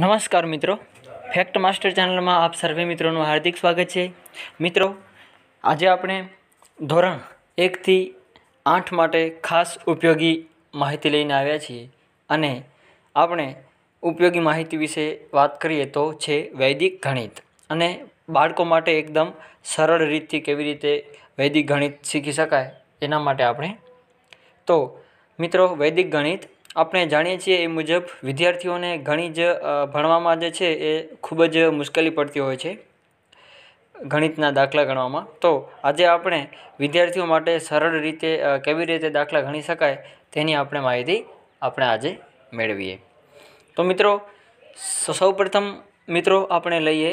નમસ્કાર મિત્રો fact master ચેનલમાં આપ સર્વે મિત્રોનું હાર્દિક સ્વાગત છે મિત્રો આજે આપણે ધોરણ એકથી આઠ માટે ખાસ ઉપયોગી માહિતી લઈને આવ્યા છીએ અને આપણે ઉપયોગી માહિતી વિશે વાત કરીએ તો છે વૈદિક ગણિત અને બાળકો માટે એકદમ સરળ રીતથી કેવી રીતે વૈદિક ગણિત શીખી શકાય એના માટે આપણે તો મિત્રો વૈદિક ગણિત આપણે જાણીએ છીએ એ મુજબ વિદ્યાર્થીઓને ગણિત ભણવામાં જે છે એ ખૂબ જ મુશ્કેલી પડતી હોય છે ગણિતના દાખલા ગણવામાં તો આજે આપણે વિદ્યાર્થીઓ માટે સરળ રીતે કેવી રીતે દાખલા ગણી શકાય તેની આપણે માહિતી આપણે આજે મેળવીએ તો મિત્રો સૌપ્રથમ મિત્રો આપણે લઈએ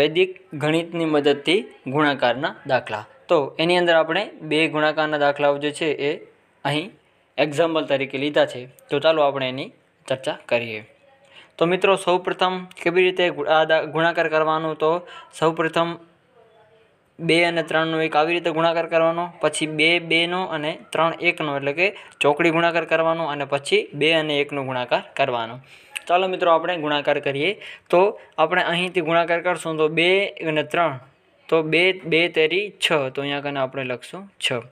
વૈદિક ગણિતની મદદથી ગુણાકારના દાખલા તો એની અંદર આપણે બે ગુણાકારના દાખલાઓ જે છે એ અહીં એક્ઝામ્પલ તરીકે લીધા છે તો ચાલો આપણે એની ચર્ચા કરીએ તો મિત્રો સૌપ્રથમ કેવી રીતે ગુણાકાર કરવાનો તો સૌપ્રથમ બે અને ત્રણનો એક આવી રીતે ગુણાકાર કરવાનો પછી બે બેનો અને ત્રણ એકનો એટલે કે ચોકડી ગુણાકાર કરવાનો અને પછી બે અને એકનો ગુણાકાર કરવાનો ચાલો મિત્રો આપણે ગુણાકાર કરીએ તો આપણે અહીંથી ગુણાકાર કરશું તો બે અને ત્રણ તો બે બે તેરી છ તો અહીંયા કને આપણે લખશું છ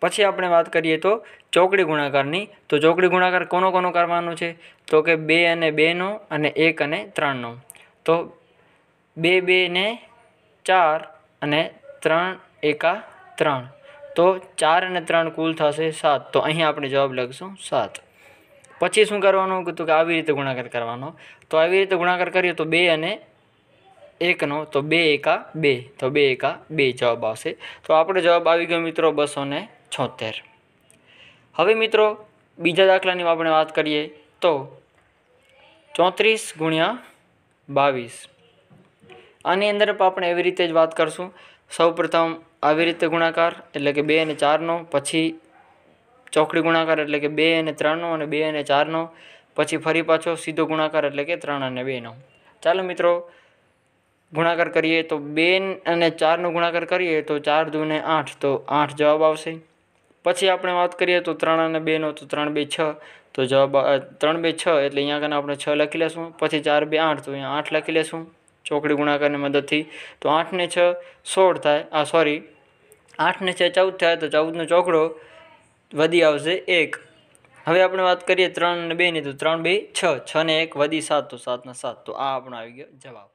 પછી આપણે વાત કરીએ તો ચોકડી ગુણાકારની તો ચોકડી ગુણાકાર કોનો કોનો કરવાનો છે તો કે બે અને બેનો અને એક અને ત્રણનો તો બે બે ને ચાર અને ત્રણ એકા ત્રણ તો ચાર અને ત્રણ કુલ થશે સાત તો અહીં આપણે જવાબ લખીશું સાત પછી શું કરવાનું તો કે આવી રીતે ગુણાકાર કરવાનો તો આવી રીતે ગુણાકાર કરીએ તો બે અને એકનો તો બે એકા બે તો બે એકા બે જવાબ આવશે તો આપણો જવાબ આવી ગયો મિત્રો બસો ને છોતેર હવે મિત્રો બીજા દાખલાની આપણે વાત કરીએ તો ચોત્રીસ ગુણ્યા બાવીસ આની અંદર પણ આપણે એવી રીતે જ વાત કરશું સૌપ્રથમ આવી રીતે ગુણાકાર એટલે કે બે અને ચારનો પછી ચોકડી ગુણાકાર એટલે કે બે અને ત્રણનો અને બે અને ચારનો પછી ફરી પાછો સીધો ગુણાકાર એટલે કે ત્રણ અને બેનો ચાલો મિત્રો ગુણાકાર કરીએ તો બે અને ચારનો ગુણાકાર કરીએ તો ચાર દૂને આઠ તો આઠ જવાબ આવશે પછી આપણે વાત કરીએ તો ત્રણ અને બેનો તો ત્રણ બે છ તો જવાબ ત્રણ બે છ એટલે અહીંયા આગળ આપણે છ લખી લેશું પછી ચાર બે આઠ તો અહીંયા આઠ લખી લેશું ચોકડી ગુણાકારની મદદથી તો આઠને છ સોળ થાય આ સોરી આઠને છ ચૌદ થાય તો ચૌદનો ચોકડો વધી આવશે એક હવે આપણે વાત કરીએ ત્રણ અને બેની તો ત્રણ બે છ છ ને એક વધી સાત તો સાતના સાત તો આ આપણો આવી ગયો જવાબ